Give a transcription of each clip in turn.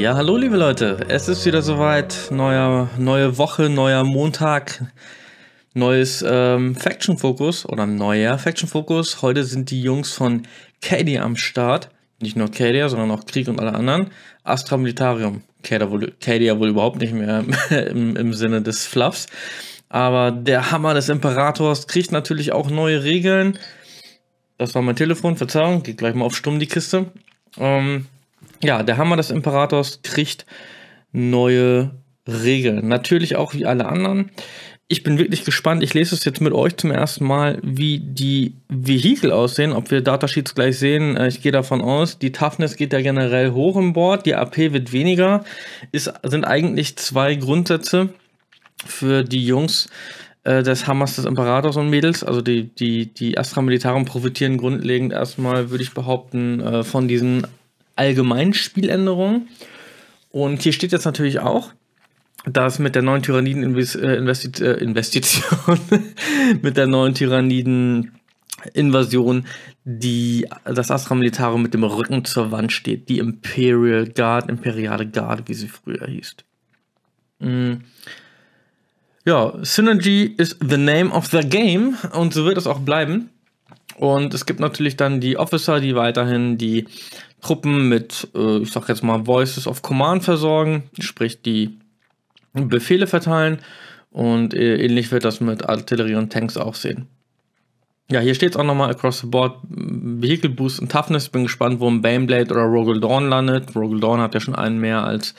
Ja, hallo liebe Leute, es ist wieder soweit, neuer, neue Woche, neuer Montag, neues ähm, Faction Focus oder neuer Faction Focus. Heute sind die Jungs von Kadia am Start, nicht nur Kadia, sondern auch Krieg und alle anderen. Astra Militarium, Kadia wohl, Kadia wohl überhaupt nicht mehr im, im Sinne des Fluffs. Aber der Hammer des Imperators kriegt natürlich auch neue Regeln. Das war mein Telefon, Verzeihung, geht gleich mal auf stumm die Kiste. Ähm, ja, der Hammer des Imperators kriegt neue Regeln. Natürlich auch wie alle anderen. Ich bin wirklich gespannt. Ich lese es jetzt mit euch zum ersten Mal, wie die Vehikel aussehen, ob wir Datasheets gleich sehen. Äh, ich gehe davon aus, die Toughness geht ja generell hoch im Board, die AP wird weniger. Es sind eigentlich zwei Grundsätze für die Jungs äh, des Hammers des Imperators und Mädels. Also die, die, die Astra Militarum profitieren grundlegend erstmal, würde ich behaupten, äh, von diesen allgemeinen Spieländerungen. Und hier steht jetzt natürlich auch, dass mit der neuen Tyranniden-Investition, äh, äh, mit der neuen Tyranniden-Invasion, das Astra Militare mit dem Rücken zur Wand steht, die Imperial Guard, Imperiale Guard, wie sie früher hieß. Mm. Ja, Synergy is the name of the game und so wird es auch bleiben. Und es gibt natürlich dann die Officer, die weiterhin die Truppen mit, äh, ich sag jetzt mal, Voices of Command versorgen, sprich die Befehle verteilen. Und äh, ähnlich wird das mit Artillerie und Tanks auch sehen. Ja, hier steht es auch nochmal across the board. Vehicle Boost und Toughness. Bin gespannt, wo ein Baneblade oder Rogel Dawn landet. Rogel Dawn hat ja schon einen mehr als,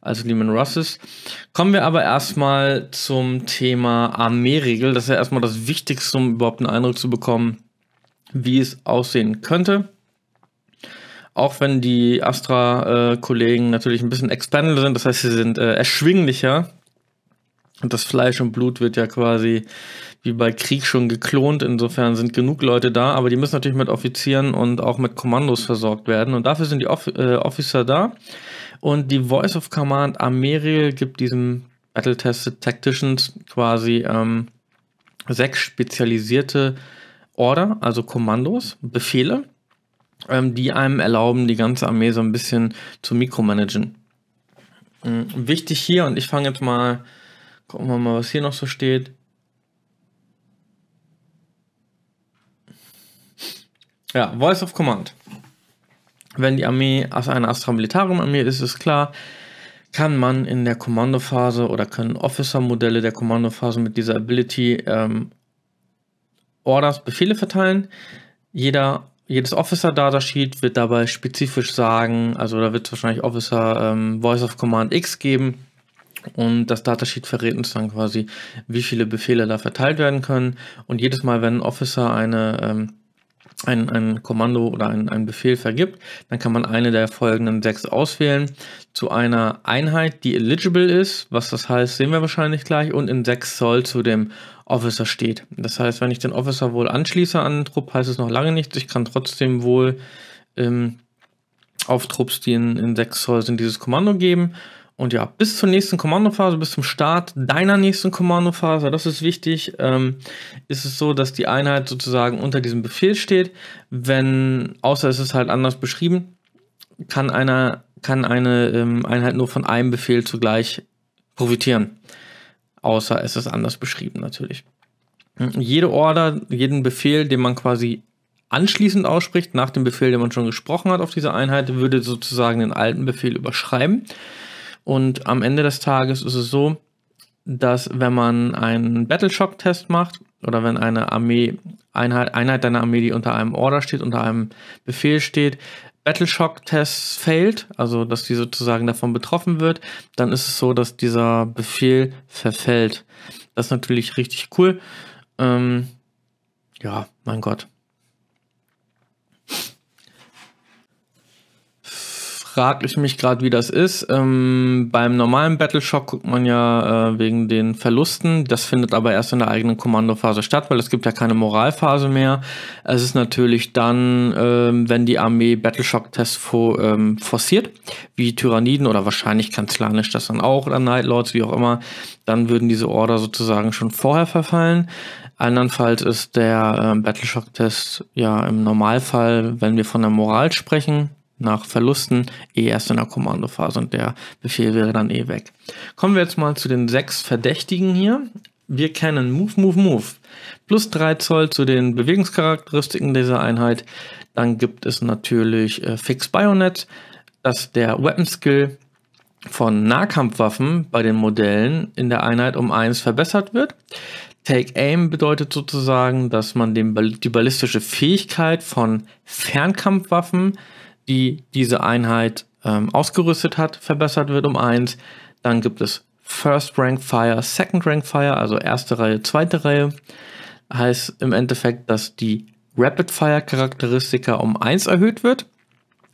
als Lehman Russes. Kommen wir aber erstmal zum Thema Armeeregel. Das ist ja erstmal das Wichtigste, um überhaupt einen Eindruck zu bekommen, wie es aussehen könnte. Auch wenn die Astra-Kollegen natürlich ein bisschen expandable sind, das heißt, sie sind äh, erschwinglicher. Und das Fleisch und Blut wird ja quasi wie bei Krieg schon geklont. Insofern sind genug Leute da, aber die müssen natürlich mit Offizieren und auch mit Kommandos versorgt werden. Und dafür sind die Off äh, Officer da. Und die Voice of Command Ameriel gibt diesem Battle Tested Tacticians quasi ähm, sechs spezialisierte Order, also Kommandos, Befehle, ähm, die einem erlauben, die ganze Armee so ein bisschen zu mikromanagen. Ähm, wichtig hier, und ich fange jetzt mal, gucken wir mal, was hier noch so steht. Ja, Voice of Command. Wenn die Armee aus einer Astra Militarum Armee ist, ist klar, kann man in der Kommandophase oder können Officer-Modelle der Kommandophase mit dieser Ability ähm, Orders Befehle verteilen. Jeder, jedes Officer Data Sheet wird dabei spezifisch sagen, also da wird es wahrscheinlich Officer ähm, Voice of Command X geben. Und das Datasheet verrät uns dann quasi, wie viele Befehle da verteilt werden können. Und jedes Mal, wenn ein Officer eine, ähm, ein, ein Kommando oder ein, Befehl vergibt, dann kann man eine der folgenden sechs auswählen zu einer Einheit, die eligible ist. Was das heißt, sehen wir wahrscheinlich gleich. Und in sechs Zoll zu dem Officer steht. Das heißt, wenn ich den Officer wohl anschließe an den Trupp, heißt es noch lange nichts. Ich kann trotzdem wohl ähm, auf Trupps, die in, in 6 Zoll sind, dieses Kommando geben. Und ja, bis zur nächsten Kommandophase, bis zum Start deiner nächsten Kommandophase, das ist wichtig, ähm, ist es so, dass die Einheit sozusagen unter diesem Befehl steht. Wenn, außer es ist halt anders beschrieben, kann, einer, kann eine ähm, Einheit nur von einem Befehl zugleich profitieren außer es ist anders beschrieben natürlich. Jede Order, jeden Befehl, den man quasi anschließend ausspricht, nach dem Befehl, den man schon gesprochen hat auf dieser Einheit, würde sozusagen den alten Befehl überschreiben. Und am Ende des Tages ist es so, dass wenn man einen Battleshock-Test macht oder wenn eine Armee Einheit, Einheit deiner Armee, die unter einem Order steht, unter einem Befehl steht, battleshock test failt, also dass die sozusagen davon betroffen wird, dann ist es so, dass dieser Befehl verfällt. Das ist natürlich richtig cool. Ähm, ja, mein Gott. frage ich mich gerade, wie das ist. Ähm, beim normalen Battleshock guckt man ja äh, wegen den Verlusten. Das findet aber erst in der eigenen Kommandophase statt, weil es gibt ja keine Moralphase mehr. Es ist natürlich dann, ähm, wenn die Armee Battleshock-Tests for, ähm, forciert, wie Tyranniden oder wahrscheinlich Kanzlanisch das dann auch oder Nightlords, wie auch immer, dann würden diese Order sozusagen schon vorher verfallen. Andernfalls ist der ähm, Battleshock-Test ja im Normalfall, wenn wir von der Moral sprechen, nach Verlusten eh erst in der Kommandophase und der Befehl wäre dann eh weg. Kommen wir jetzt mal zu den sechs Verdächtigen hier. Wir kennen Move, Move, Move. Plus 3 Zoll zu den Bewegungscharakteristiken dieser Einheit. Dann gibt es natürlich äh, Fix Bayonet, dass der Weapon Skill von Nahkampfwaffen bei den Modellen in der Einheit um 1 verbessert wird. Take Aim bedeutet sozusagen, dass man den, die ballistische Fähigkeit von Fernkampfwaffen die diese Einheit ähm, ausgerüstet hat, verbessert wird um 1. Dann gibt es First Rank Fire, Second Rank Fire, also erste Reihe, zweite Reihe. Heißt im Endeffekt, dass die Rapid Fire Charakteristika um 1 erhöht wird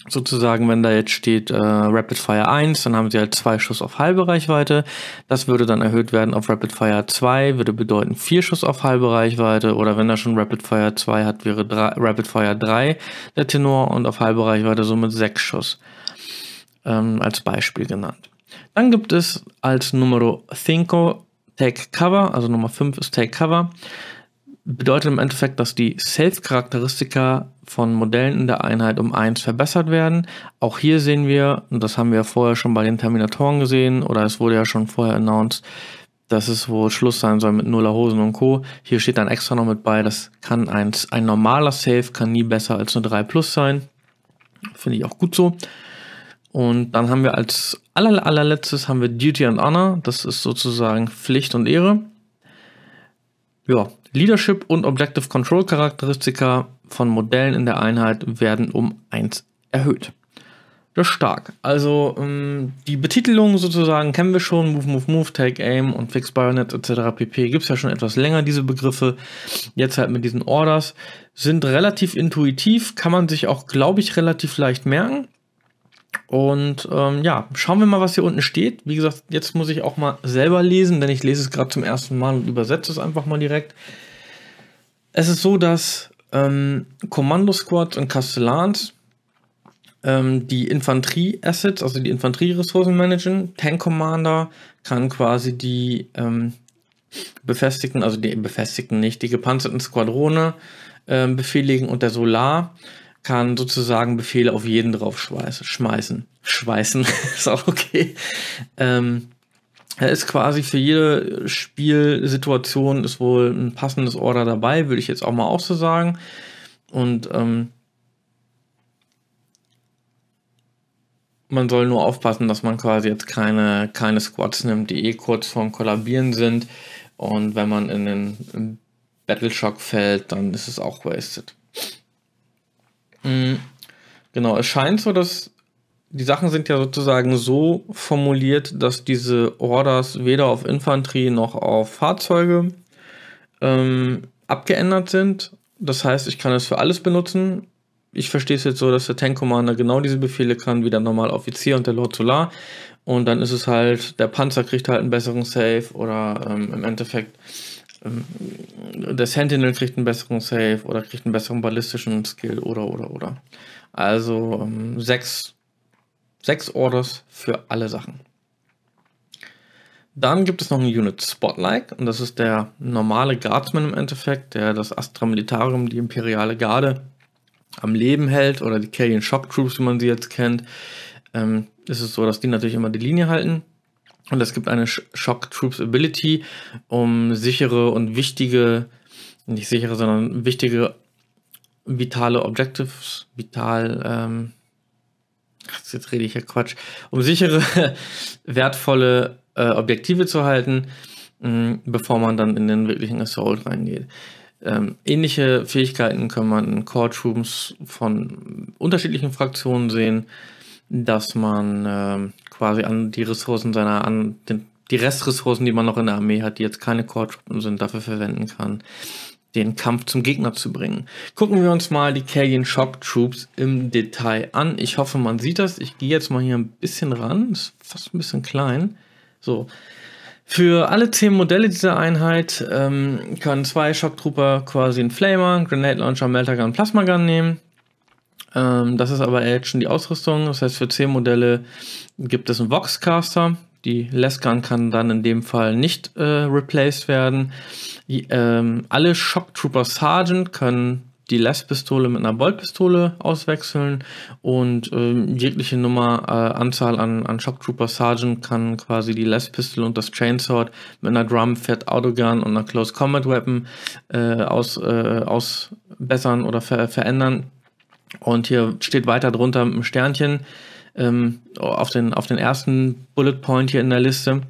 sozusagen, wenn da jetzt steht äh, Rapid Fire 1, dann haben sie halt zwei Schuss auf halbe Reichweite. Das würde dann erhöht werden auf Rapid Fire 2, würde bedeuten vier Schuss auf halbe Reichweite. Oder wenn er schon Rapid Fire 2 hat, wäre drei, Rapid Fire 3 der Tenor und auf halbe Reichweite somit sechs Schuss. Ähm, als Beispiel genannt. Dann gibt es als Numero 5 Take Cover, also Nummer 5 ist Take Cover bedeutet im Endeffekt, dass die Sales-Charakteristika von Modellen in der Einheit um eins verbessert werden. Auch hier sehen wir, und das haben wir ja vorher schon bei den Terminatoren gesehen, oder es wurde ja schon vorher announced, dass es wohl Schluss sein soll mit Nullerhosen und Co. Hier steht dann extra noch mit bei, das kann ein, ein normaler Save kann nie besser als eine 3 Plus sein. Finde ich auch gut so. Und dann haben wir als aller, allerletztes haben wir Duty and Honor. Das ist sozusagen Pflicht und Ehre. Ja, Leadership und Objective Control Charakteristika von Modellen in der Einheit werden um 1 erhöht. Das ist stark. Also ähm, die Betitelung sozusagen kennen wir schon. Move, Move, Move, Take Aim und Fix Bayonet etc. pp. Gibt es ja schon etwas länger, diese Begriffe. Jetzt halt mit diesen Orders. Sind relativ intuitiv, kann man sich auch, glaube ich, relativ leicht merken. Und ähm, ja, schauen wir mal, was hier unten steht. Wie gesagt, jetzt muss ich auch mal selber lesen, denn ich lese es gerade zum ersten Mal und übersetze es einfach mal direkt. Es ist so, dass ähm, Kommando Squads und Castellans ähm, die Infanterie-Assets, also die Infanterie-Ressourcen managen. Tank Commander kann quasi die ähm, befestigten, also die befestigten nicht, die gepanzerten Squadrone ähm, befehligen und der Solar kann sozusagen Befehle auf jeden drauf schmeißen. Schmeißen ist auch okay. Ähm, er ist quasi für jede Spielsituation ist wohl ein passendes Order dabei, würde ich jetzt auch mal auch so sagen. Und ähm, man soll nur aufpassen, dass man quasi jetzt keine, keine Squads nimmt, die eh kurz vorm Kollabieren sind. Und wenn man in den Battleshock fällt, dann ist es auch wasted. Mm, genau, es scheint so, dass die Sachen sind ja sozusagen so formuliert, dass diese Orders weder auf Infanterie noch auf Fahrzeuge ähm, abgeändert sind. Das heißt, ich kann es für alles benutzen. Ich verstehe es jetzt so, dass der Tank Commander genau diese Befehle kann, wie der normale Offizier und der Lord Solar. Und dann ist es halt, der Panzer kriegt halt einen besseren Save oder ähm, im Endeffekt ähm, der Sentinel kriegt einen besseren Save oder kriegt einen besseren ballistischen Skill oder oder oder. Also ähm, sechs, sechs Orders für alle Sachen. Dann gibt es noch ein Unit Spotlight und das ist der normale Guardsman im Endeffekt, der das Astra Militarium, die imperiale Garde, am Leben hält oder die Kalian Shock Troops, wie man sie jetzt kennt. Ähm, ist es so, dass die natürlich immer die Linie halten und es gibt eine Shock Troops Ability, um sichere und wichtige, nicht sichere, sondern wichtige vitale Objectives, vital, ähm, jetzt rede ich ja Quatsch, um sichere, wertvolle äh, Objektive zu halten, mh, mm, bevor man dann in den wirklichen Assault reingeht. Ähm, ähnliche Fähigkeiten kann man in Core Troops von unterschiedlichen Fraktionen sehen, dass man äh, quasi an die Ressourcen seiner, an den, die Restressourcen, die man noch in der Armee hat, die jetzt keine Core-Truppen sind, dafür verwenden kann, den Kampf zum Gegner zu bringen. Gucken wir uns mal die Kerrion Shock Troops im Detail an. Ich hoffe, man sieht das. Ich gehe jetzt mal hier ein bisschen ran. Ist fast ein bisschen klein. So. Für alle zehn Modelle dieser Einheit ähm, können zwei Shock Trooper quasi einen Flamer, einen Grenade Launcher, Melter Gun, Plasma Gun nehmen. Ähm, das ist aber jetzt schon die Ausrüstung. Das heißt, für zehn Modelle gibt es einen Voxcaster. Die Lescan kann dann in dem Fall nicht äh, replaced werden. Die, ähm, alle Shock Trooper Sergeant können die Les-Pistole mit einer Bolt-Pistole auswechseln und äh, jegliche Nummer, äh, Anzahl an, an Shock Trooper Sergeant kann quasi die Les-Pistole und das Chainsword mit einer Drum, Fat Autogun und einer Close Combat Weapon äh, aus, äh, ausbessern oder ver verändern. Und hier steht weiter drunter mit einem Sternchen, ähm, auf, den, auf den ersten Bullet Point hier in der Liste.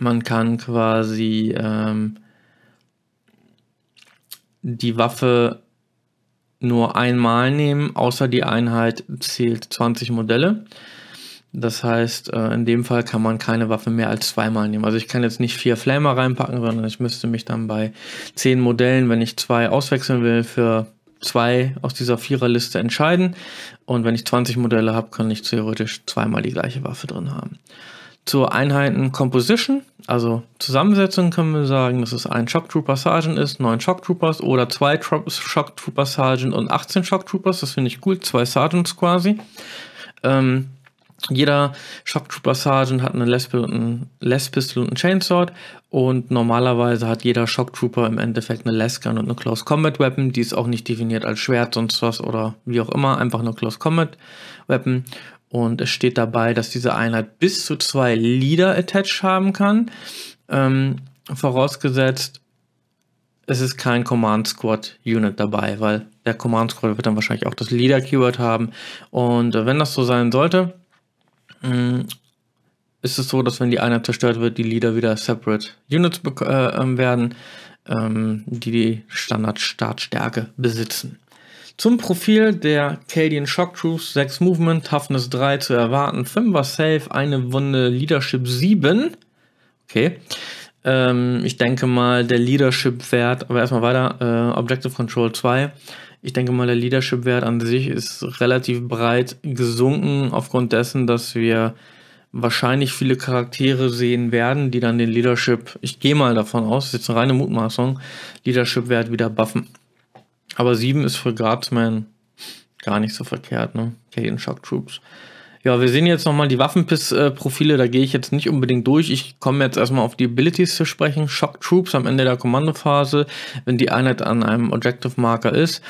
Man kann quasi ähm, die Waffe nur einmal nehmen, außer die Einheit zählt 20 Modelle. Das heißt, äh, in dem Fall kann man keine Waffe mehr als zweimal nehmen. Also ich kann jetzt nicht vier Flamer reinpacken, sondern ich müsste mich dann bei zehn Modellen, wenn ich zwei auswechseln will, für zwei aus dieser Viererliste entscheiden. Und wenn ich 20 Modelle habe, kann ich theoretisch zweimal die gleiche Waffe drin haben. Zur Einheiten Composition, also Zusammensetzung, können wir sagen, dass es ein Shock Trooper Sergeant ist, neun Shock Troopers oder zwei Tro Shock Trooper Sergeant und 18 Shock Troopers. Das finde ich cool, zwei Sergeants quasi. Ähm, jeder Shock Trooper Sergeant hat eine Les Pistol und einen, einen Chainsword und normalerweise hat jeder Shock Trooper im Endeffekt eine Les Gun und eine Close Combat Weapon, die ist auch nicht definiert als Schwert, sonst was oder wie auch immer, einfach eine Close Combat Weapon und es steht dabei, dass diese Einheit bis zu zwei Leader Attached haben kann, ähm, vorausgesetzt es ist kein Command Squad Unit dabei, weil der Command Squad wird dann wahrscheinlich auch das Leader Keyword haben und äh, wenn das so sein sollte, Mm, ist es so, dass wenn die Einheit zerstört wird, die Leader wieder Separate Units äh, ähm, werden, ähm, die die Standard-Startstärke besitzen. Zum Profil der Cadian Shock Troops 6 Movement, Toughness 3 zu erwarten, 5er Safe, eine Wunde, Leadership 7. Okay. Ähm, ich denke mal, der Leadership-Wert, aber erstmal weiter, äh, Objective Control 2 ich denke mal, der Leadership-Wert an sich ist relativ breit gesunken, aufgrund dessen, dass wir wahrscheinlich viele Charaktere sehen werden, die dann den Leadership, ich gehe mal davon aus, das ist jetzt eine reine Mutmaßung, Leadership-Wert wieder buffen. Aber 7 ist für Guardsmen gar nicht so verkehrt, ne? Caden Shock Troops. Ja, wir sehen jetzt nochmal die Waffenpiss-Profile, da gehe ich jetzt nicht unbedingt durch. Ich komme jetzt erstmal auf die Abilities zu sprechen. Shock Troops am Ende der Kommandophase, wenn die Einheit an einem Objective Marker ist,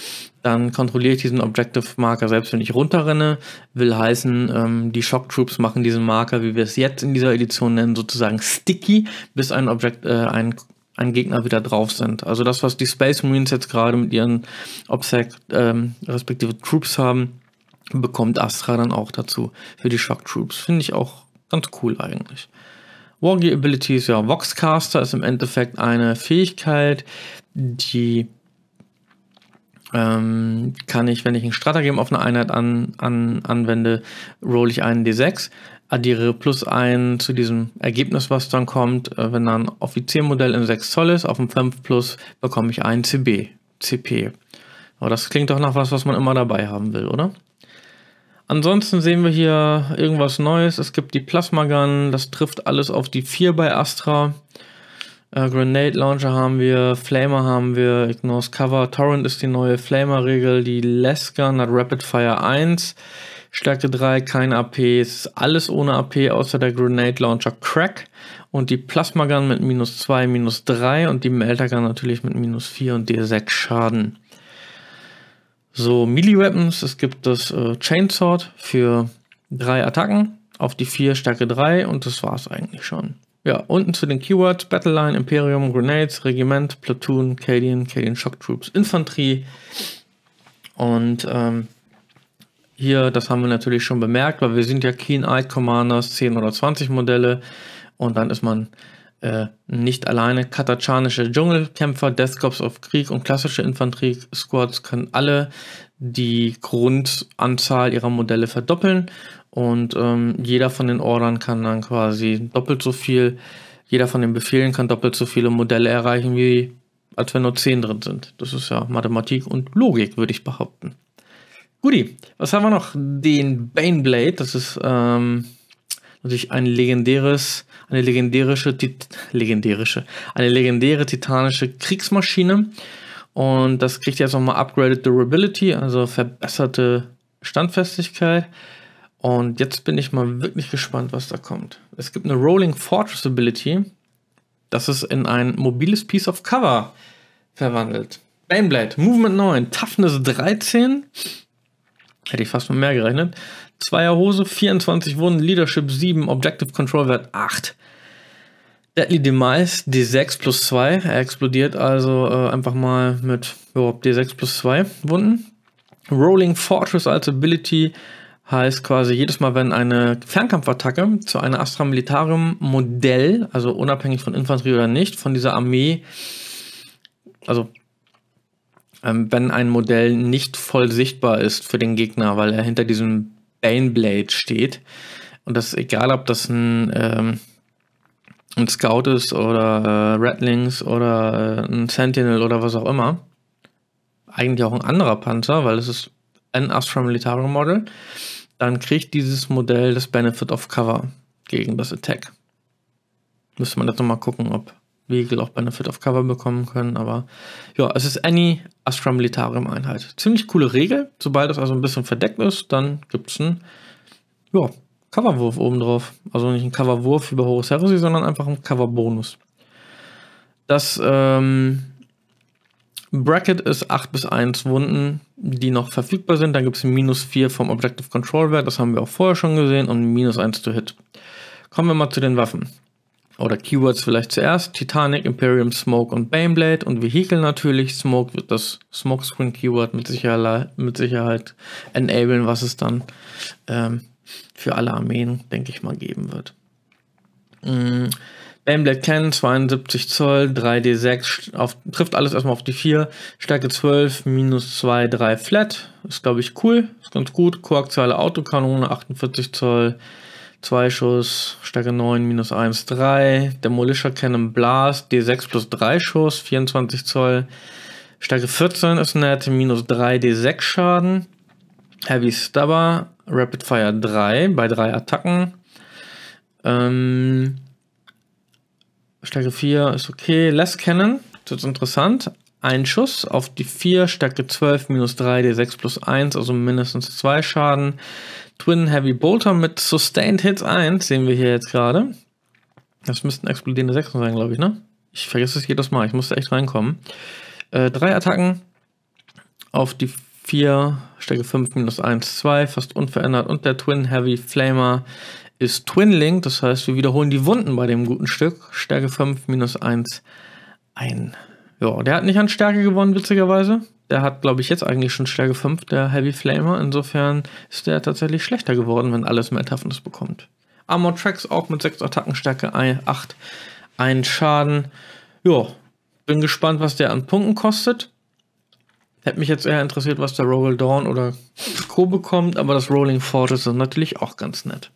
dann kontrolliere ich diesen Objective Marker selbst, wenn ich runterrenne. Will heißen, ähm, die Shock Troops machen diesen Marker, wie wir es jetzt in dieser Edition nennen, sozusagen sticky, bis ein Objekt, äh, ein ein Gegner wieder drauf sind. Also das, was die Space Marines jetzt gerade mit ihren Obsec ähm, respektive Troops haben, bekommt Astra dann auch dazu für die Shock Troops. Finde ich auch ganz cool eigentlich. Wargear Abilities, ja, Voxcaster ist im Endeffekt eine Fähigkeit, die ähm, kann ich, wenn ich ein Stratagem auf eine Einheit an, an, anwende, roll ich einen D6, addiere plus einen zu diesem Ergebnis, was dann kommt. Äh, wenn dann Offiziermodell in 6 Zoll ist, auf dem 5 plus bekomme ich einen CB, CP. Aber das klingt doch nach was, was man immer dabei haben will, oder? Ansonsten sehen wir hier irgendwas Neues. Es gibt die Plasma Gun, das trifft alles auf die 4 bei Astra. Äh, Grenade Launcher haben wir, Flamer haben wir, Ignores Cover, Torrent ist die neue Flamer-Regel, die Less Gun hat Rapid Fire 1, Stärke 3, kein AP, ist alles ohne AP, außer der Grenade Launcher Crack und die Plasma Gun mit minus 2, minus 3 und die Melter Gun natürlich mit minus 4 und D6 Schaden so Melee-Weapons. Es gibt das äh, Chainsword für drei Attacken auf die vier Stärke 3 und das war's eigentlich schon. Ja, unten zu den Keywords Battleline, Imperium, Grenades, Regiment, Platoon, Cadian, Cadian Shock Troops, Infanterie. Und ähm, hier, das haben wir natürlich schon bemerkt, weil wir sind ja Keen-Eyed Commanders 10 oder 20 Modelle und dann ist man äh, nicht alleine. Katachanische Dschungelkämpfer, Desktops auf Krieg und klassische Infanterie-Squads können alle die Grundanzahl ihrer Modelle verdoppeln und ähm, jeder von den Ordern kann dann quasi doppelt so viel, jeder von den Befehlen kann doppelt so viele Modelle erreichen, wie als wenn nur 10 drin sind. Das ist ja Mathematik und Logik, würde ich behaupten. Guti, was haben wir noch? Den Baneblade, das ist ähm, natürlich ein legendäres, eine legendärische, legendärische, eine legendäre titanische Kriegsmaschine. Und das kriegt jetzt nochmal Upgraded Durability, also verbesserte Standfestigkeit. Und jetzt bin ich mal wirklich gespannt, was da kommt. Es gibt eine Rolling Fortress Ability. Das ist in ein mobiles Piece of Cover verwandelt. Baneblade, Movement 9, Toughness 13. Hätte ich fast mit mehr gerechnet. Zweierhose, 24 Wunden, Leadership 7, Objective Control Wert 8. Deadly Demise, D6 plus 2. Er explodiert also äh, einfach mal mit jo, D6 plus 2 Wunden. Rolling Fortress als Ability heißt quasi jedes Mal, wenn eine Fernkampfattacke zu einer Astra Militarum Modell, also unabhängig von Infanterie oder nicht, von dieser Armee, also ähm, wenn ein Modell nicht voll sichtbar ist für den Gegner, weil er hinter diesem Baneblade steht. Und das ist egal, ob das ein, ähm, ein Scout ist oder äh, Redlings oder äh, ein Sentinel oder was auch immer. Eigentlich auch ein anderer Panzer, weil es ist ein Astra Militarum Model. Dann kriegt dieses Modell das Benefit of Cover gegen das Attack. Müsste man das nochmal gucken, ob Wegel auch Benefit of Cover bekommen können. Aber ja, es ist Any Astra Militarium Einheit. Ziemlich coole Regel. Sobald es also ein bisschen verdeckt ist, dann gibt es einen ja, Coverwurf obendrauf. Also nicht einen Coverwurf über Horus Heresy, sondern einfach einen Coverbonus. Das ähm, Bracket ist 8 bis 1 Wunden, die noch verfügbar sind. Dann gibt es minus 4 vom Objective Control Wert, das haben wir auch vorher schon gesehen, und minus 1 zu Hit. Kommen wir mal zu den Waffen oder Keywords vielleicht zuerst. Titanic, Imperium, Smoke und Baneblade und Vehicle natürlich. Smoke wird das Smokescreen-Keyword mit Sicherheit, mit Sicherheit enablen, was es dann ähm, für alle Armeen, denke ich mal, geben wird. Mm. Baneblade Ken, 72 Zoll, 3D6, auf, trifft alles erstmal auf die 4, Stärke 12, minus 2, 3 Flat, ist glaube ich cool, ist ganz gut, koaxiale Autokanone, 48 Zoll, 2 Schuss, Stärke 9, minus 1, 3. Demolisher Cannon Blast, D6 plus 3 Schuss, 24 Zoll. Stärke 14 ist nett, minus 3 D6 Schaden. Heavy Stubber, Rapid Fire 3 bei 3 Attacken. Ähm, Stärke 4 ist okay. Less Cannon, das ist interessant. Ein Schuss auf die 4, Stärke 12, minus 3 D6 plus 1, also mindestens 2 Schaden. Twin Heavy Bolter mit Sustained Hits 1 sehen wir hier jetzt gerade. Das müssten explodierende Sechsen sein, glaube ich, ne? Ich vergesse es jedes Mal, ich musste echt reinkommen. Äh, drei Attacken auf die 4, Stärke 5, minus 1, 2, fast unverändert. Und der Twin Heavy Flamer ist Twin Link, das heißt, wir wiederholen die Wunden bei dem guten Stück. Stärke 5, minus 1, 1. Ja, der hat nicht an Stärke gewonnen, witzigerweise. Der hat, glaube ich, jetzt eigentlich schon Stärke 5, der Heavy Flamer. Insofern ist der tatsächlich schlechter geworden, wenn alles mehr Toughness bekommt. Armor Tracks auch mit 6 Attacken, Stärke 8, 1 Schaden. Ja, bin gespannt, was der an Punkten kostet. Hätte mich jetzt eher interessiert, was der Roll Dawn oder Co. bekommt, aber das Rolling Fortress ist natürlich auch ganz nett.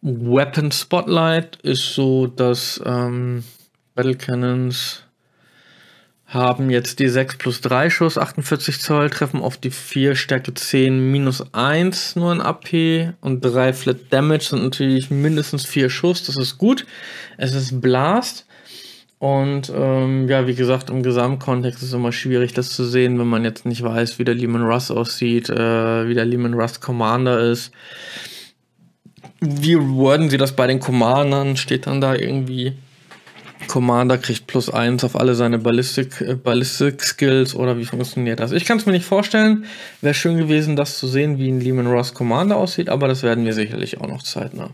Weapon Spotlight ist so, dass. Ähm Battle Cannons haben jetzt die 6 plus 3 Schuss, 48 Zoll, treffen auf die 4, Stärke 10, minus 1 nur in AP und 3 Flat Damage sind natürlich mindestens 4 Schuss, das ist gut. Es ist Blast und ähm, ja, wie gesagt, im Gesamtkontext ist es immer schwierig, das zu sehen, wenn man jetzt nicht weiß, wie der Lehman Russ aussieht, äh, wie der Lehman Russ Commander ist. Wie worden sie das bei den Commandern? Steht dann da irgendwie Commander kriegt plus eins auf alle seine Ballistic, äh, Ballistic Skills oder wie funktioniert das? Ich kann es mir nicht vorstellen. Wäre schön gewesen, das zu sehen, wie ein Lehman Ross Commander aussieht, aber das werden wir sicherlich auch noch zeitnah.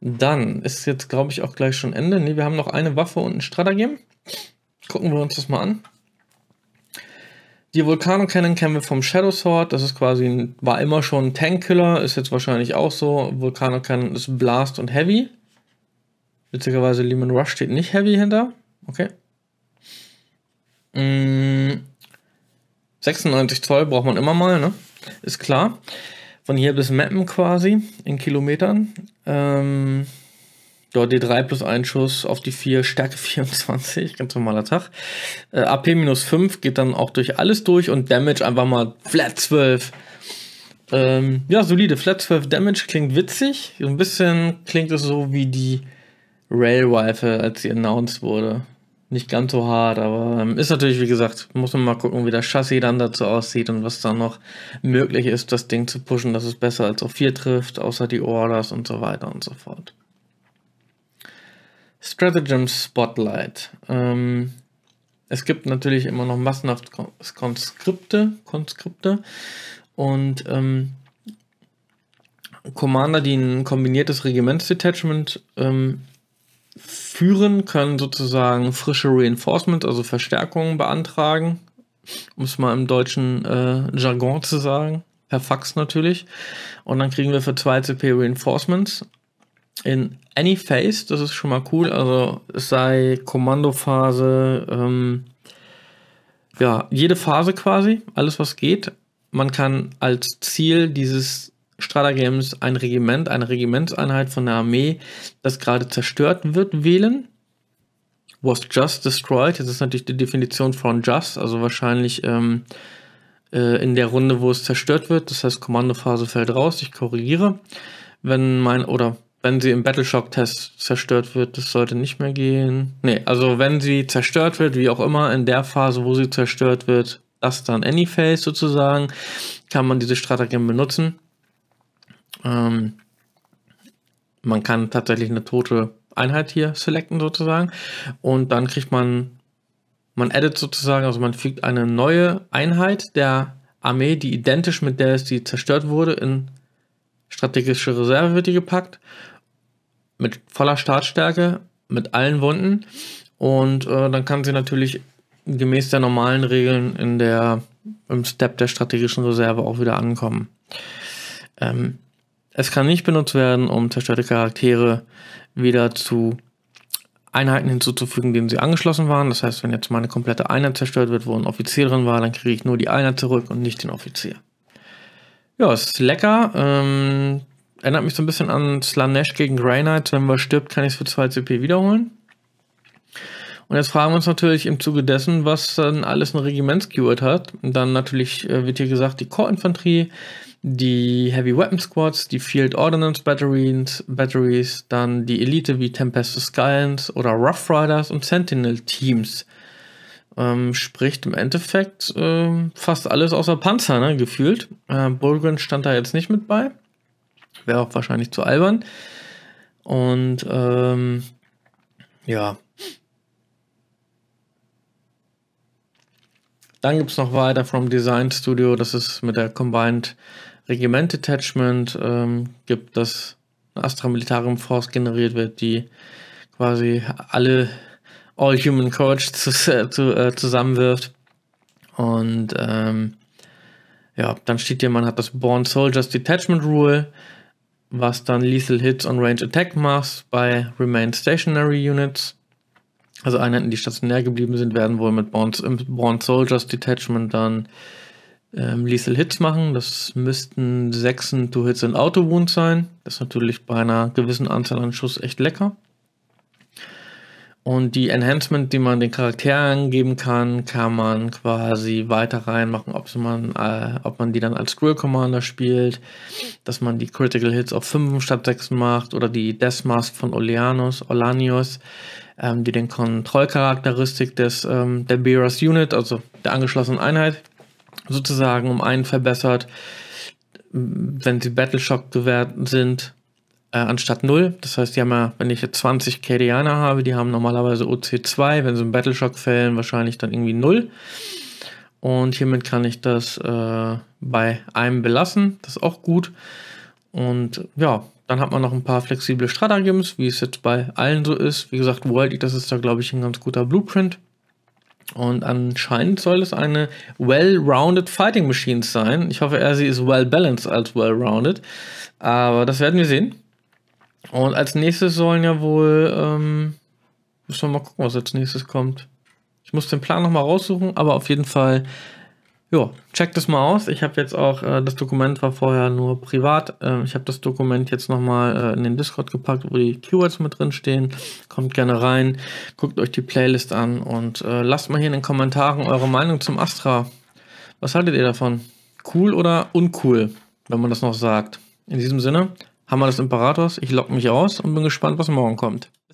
Dann ist jetzt, glaube ich, auch gleich schon Ende. Ne, wir haben noch eine Waffe und ein Stratagem. Gucken wir uns das mal an. Die Vulcano Cannon kennen wir vom Shadow Sword. Das ist quasi ein, war immer schon ein Tankkiller, ist jetzt wahrscheinlich auch so. Vulcano Cannon ist Blast und Heavy. Witzigerweise Lehman Rush steht nicht heavy hinter. Okay. Mm, 96 Zoll braucht man immer mal, ne? Ist klar. Von hier bis Mappen quasi in Kilometern. Ähm, dort D3 plus Einschuss auf die 4, Stärke 24, ganz normaler Tag. Äh, AP minus 5 geht dann auch durch alles durch und Damage einfach mal flat 12. Ähm, ja, solide. Flat 12 Damage klingt witzig. So ein bisschen klingt es so wie die Rail Rifle, als sie announced wurde. Nicht ganz so hart, aber ähm, ist natürlich, wie gesagt, muss man mal gucken, wie das Chassis dann dazu aussieht und was dann noch möglich ist, das Ding zu pushen, dass es besser als auf 4 trifft, außer die Orders und so weiter und so fort. Stratagem Spotlight. Ähm, es gibt natürlich immer noch massenhaft Konskripte, Konskripte und ähm, Commander, die ein kombiniertes Regimentsdetachment ähm, führen, können sozusagen frische Reinforcements, also Verstärkungen beantragen, um es mal im deutschen äh, Jargon zu sagen, per Fax natürlich. Und dann kriegen wir für 2 CP Reinforcements in any phase, das ist schon mal cool, also es sei Kommandophase, ähm, ja, jede Phase quasi, alles was geht. Man kann als Ziel dieses Stratagems ein Regiment, eine Regimentseinheit von der Armee, das gerade zerstört wird, wählen. Was just destroyed, das ist natürlich die Definition von just, also wahrscheinlich ähm, äh, in der Runde, wo es zerstört wird. Das heißt, Kommandophase fällt raus, ich korrigiere. Wenn mein, oder wenn sie im Battleshock-Test zerstört wird, das sollte nicht mehr gehen. Nee, also wenn sie zerstört wird, wie auch immer, in der Phase, wo sie zerstört wird, das dann Anyphase sozusagen, kann man diese Strategien benutzen. Ähm, man kann tatsächlich eine tote Einheit hier selecten sozusagen und dann kriegt man, man edit sozusagen, also man fügt eine neue Einheit der Armee, die identisch mit der ist, die zerstört wurde, in strategische Reserve wird die gepackt, mit voller Startstärke, mit allen Wunden und äh, dann kann sie natürlich gemäß der normalen Regeln in der, im Step der strategischen Reserve auch wieder ankommen. Ähm, es kann nicht benutzt werden, um zerstörte Charaktere wieder zu Einheiten hinzuzufügen, denen sie angeschlossen waren. Das heißt, wenn jetzt meine komplette Einheit zerstört wird, wo ein Offizier drin war, dann kriege ich nur die Einheit zurück und nicht den Offizier. Ja, ist lecker. Ähm, erinnert mich so ein bisschen an Slanesh gegen Grey Knight. Wenn man stirbt, kann ich es für 2 CP wiederholen. Und jetzt fragen wir uns natürlich im Zuge dessen, was dann alles ein regiments keyword hat. Und dann natürlich äh, wird hier gesagt, die Core-Infanterie die Heavy Weapon Squads, die Field Ordnance Batteries, Batteries dann die Elite wie Tempest Skylands oder Rough Riders und Sentinel Teams. Ähm, spricht im Endeffekt äh, fast alles außer Panzer, ne, gefühlt. Äh, Bulgren stand da jetzt nicht mit bei. Wäre auch wahrscheinlich zu albern. Und ähm, ja. Dann gibt es noch weiter vom Design Studio, das ist mit der Combined Regiment Detachment ähm, gibt, dass Astra Militarium Force generiert wird, die quasi alle All Human Coach zu, zu, äh, zusammenwirft. Und ähm, ja, dann steht hier, man hat das Born Soldiers Detachment Rule, was dann Lethal Hits on Range Attack macht bei Remain Stationary Units. Also Einheiten, die stationär geblieben sind, werden wohl mit Born, Born Soldiers Detachment dann ähm, Lethal Hits machen. Das müssten 6 Two-Hits in Auto-Wound sein. Das ist natürlich bei einer gewissen Anzahl an Schuss echt lecker. Und die Enhancement, die man den Charakteren geben kann, kann man quasi weiter reinmachen, ob man, äh, ob man die dann als Grill Commander spielt, dass man die Critical Hits auf 5 statt 6 macht oder die Death Mask von Oleanos, Olanius, ähm, die den Kontrollcharakteristik des, ähm, der Bearers Unit, also der angeschlossenen Einheit, sozusagen um einen verbessert, wenn sie Battleshock gewährt sind, äh, anstatt 0. Das heißt, die haben ja, wenn ich jetzt 20 Kadianer habe, die haben normalerweise OC2, wenn sie einen Battleshock fällen, wahrscheinlich dann irgendwie 0. Und hiermit kann ich das äh, bei einem belassen. Das ist auch gut. Und ja, dann hat man noch ein paar flexible Stratagems, wie es jetzt bei allen so ist. Wie gesagt, World das ist da, glaube ich, ein ganz guter Blueprint. Und anscheinend soll es eine well-rounded Fighting Machine sein. Ich hoffe eher, sie ist well-balanced als well-rounded. Aber das werden wir sehen. Und als nächstes sollen ja wohl. Ähm, müssen wir mal gucken, was als nächstes kommt. Ich muss den Plan nochmal raussuchen, aber auf jeden Fall ja, checkt das mal aus. Ich habe jetzt auch, äh, das Dokument war vorher nur privat. Ähm, ich habe das Dokument jetzt nochmal äh, in den Discord gepackt, wo die Keywords mit drin stehen. Kommt gerne rein, guckt euch die Playlist an und äh, lasst mal hier in den Kommentaren eure Meinung zum Astra. Was haltet ihr davon? Cool oder uncool, wenn man das noch sagt? In diesem Sinne, Hammer des Imperators, ich log mich aus und bin gespannt, was morgen kommt.